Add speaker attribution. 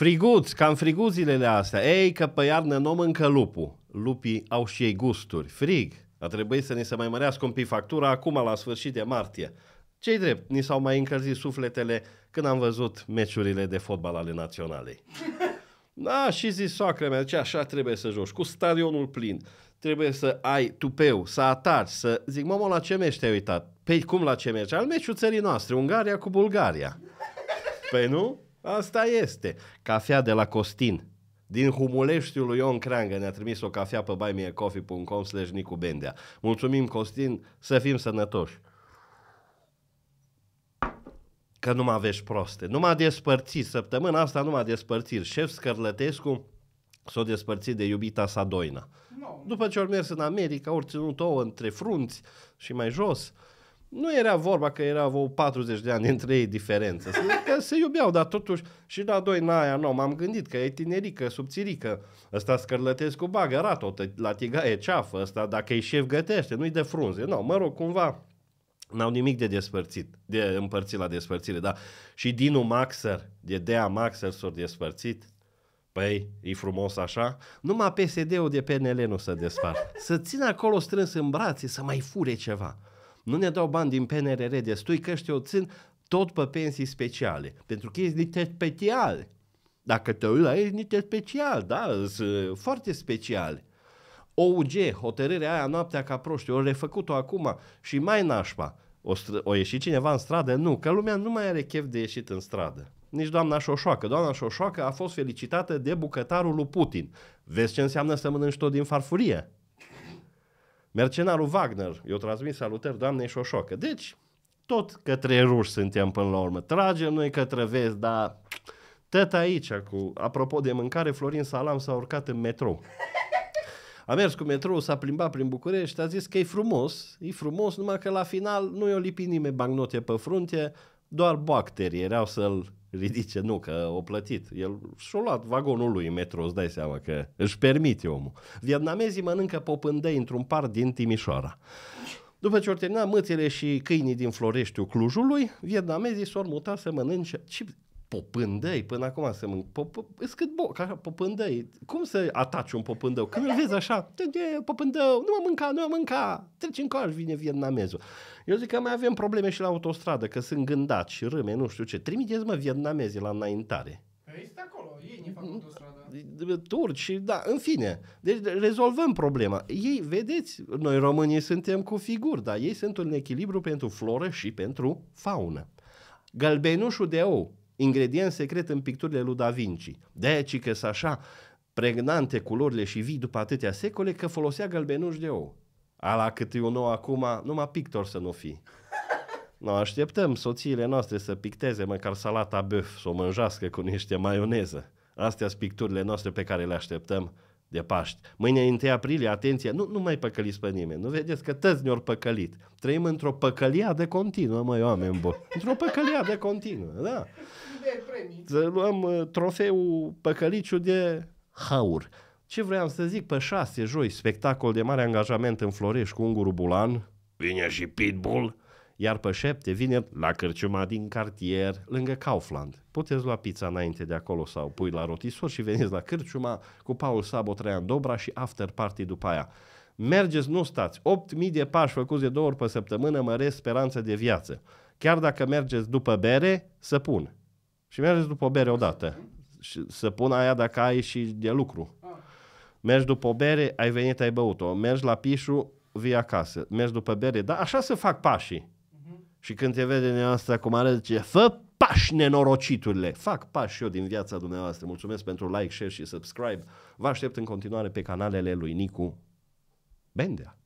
Speaker 1: Friguți, cam de astea. Ei, că pe iarnă nu mâncă lupul. Lupii au și ei gusturi. Frig. A trebuit să ni se mai mărească un pic factura acum la sfârșit de martie. Cei drept, ni s-au mai încălzit sufletele când am văzut meciurile de fotbal ale naționalei. Da, și zis soacră mea, ce așa trebuie să joci, cu stadionul plin, trebuie să ai tupeu, să ataci, să... Zic, mamă, la ce meci te-ai uitat? Păi cum la ce meci? Al meciul țării noastre, Ungaria cu Bulgaria. Păi nu? Asta este. Cafea de la Costin. Din Humuleștiul lui Ion Creangă ne-a trimis o cafea pe buymeacoffee.com slash Nicu Bendea. Mulțumim, Costin, să fim sănătoși. Că nu mă aveți proste. Nu m-a despărțit. Săptămâna asta nu m-a despărțit. Șef Scărlătescu s-a despărțit de iubita sa Doina. No. După ce au mers în America, au ținut-o între frunți și mai jos nu era vorba că erau 40 de ani între ei diferență, că se iubeau, dar totuși și la doi naia, nu, m-am gândit că e tinerică, subțirică, ăsta cu bagă rat la tigaie ceafă, ăsta dacă e șef gătește, nu-i de frunze, nu, mă rog, cumva n-au nimic de despărțit, de împărțit la despărțire, da. Și Dinu Maxer, de Dea Maxer s-au despărțit, Păi, e frumos așa? Numai PSD-ul de PNL nu se despart. Să țină acolo strâns în brațe, să mai fure ceva. Nu ne dau bani din PNRR destui că ăștia o țin tot pe pensii speciale, pentru că ești niște special. Dacă te uiți la ei, niște special, da, sunt uh, foarte speciale. OUG, hotărârea aia noaptea ca proști, o refăcut-o acum și mai nașpa. O, str- o ieși cineva în stradă? Nu, că lumea nu mai are chef de ieșit în stradă. Nici doamna Șoșoacă. Doamna Șoșoacă a fost felicitată de bucătarul lui Putin. Vezi ce înseamnă să mănânci tot din farfurie? Mercenarul Wagner i transmis salutări doamnei Șoșocă. Deci, tot către ruși suntem până la urmă. Tragem noi către vest, dar tot aici, cu, apropo de mâncare, Florin Salam s-a urcat în metrou. A mers cu metrou, s-a plimbat prin București, a zis că e frumos, e frumos, numai că la final nu i-o lipi nimeni bagnote pe frunte, doar bacterii erau să-l ridice, nu, că o plătit. El și-a luat vagonul lui metro, îți dai seama că își permite omul. Vietnamezii mănâncă popândei într-un par din Timișoara. După ce au terminat mâțele și câinii din Floreștiul Clujului, vietnamezii s-au mutat să mănânce popândăi, până acum să mânc, pop, cât bo, ca popândăi. Cum să ataci un popândău? Când îl vezi așa, popândău, nu mă mânca, nu mă mânca, treci încă și vine vietnamezul. Eu zic că mai avem probleme și la autostradă, că sunt gândați și râme, nu știu ce. Trimiteți-mă vietnamezii la înaintare. Păi acolo, ei ne fac mm-hmm. autostradă. Turci, da, în fine. Deci rezolvăm problema. Ei, vedeți, noi românii suntem cu figuri, dar ei sunt un echilibru pentru floră și pentru faună. Gălbenușul de ou, ingredient secret în picturile lui Da Vinci. De aici că așa pregnante culorile și vii după atâtea secole că folosea gălbenuș de ou. Ala cât e un nou acum, numai pictor să nu fi. Nu așteptăm soțiile noastre să picteze măcar salata băf, să o mânjească cu niște maioneză. Astea sunt picturile noastre pe care le așteptăm de Paști. Mâine 1 aprilie, atenție, nu, nu mai păcăliți pe nimeni. Nu vedeți că tăți ne-au păcălit. Trăim într-o de continuă, măi oameni buni. Într-o de continuă, da. De Să luăm uh, trofeul păcăliciu de haur. Ce vreau să zic, pe șase joi, spectacol de mare angajament în Florești cu Unguru Bulan, vine și Pitbull, iar pe șepte vine la cărciuma din cartier, lângă Kaufland. Puteți lua pizza înainte de acolo sau pui la rotisor și veniți la cărciuma cu Paul Sabo, Traian Dobra și after party după aia. Mergeți, nu stați. 8.000 de pași făcuți de două ori pe săptămână măresc speranța de viață. Chiar dacă mergeți după bere, să pun. Și mergeți după bere odată. Și să pun aia dacă ai și de lucru. Mergi după o bere, ai venit, ai băut-o. Mergi la pișu, vii acasă. Mergi după bere, dar așa să fac pașii. Și când te vede neasta cum arată, zice, fă pași nenorociturile. Fac pași eu din viața dumneavoastră. Mulțumesc pentru like, share și subscribe. Vă aștept în continuare pe canalele lui Nicu Bendea.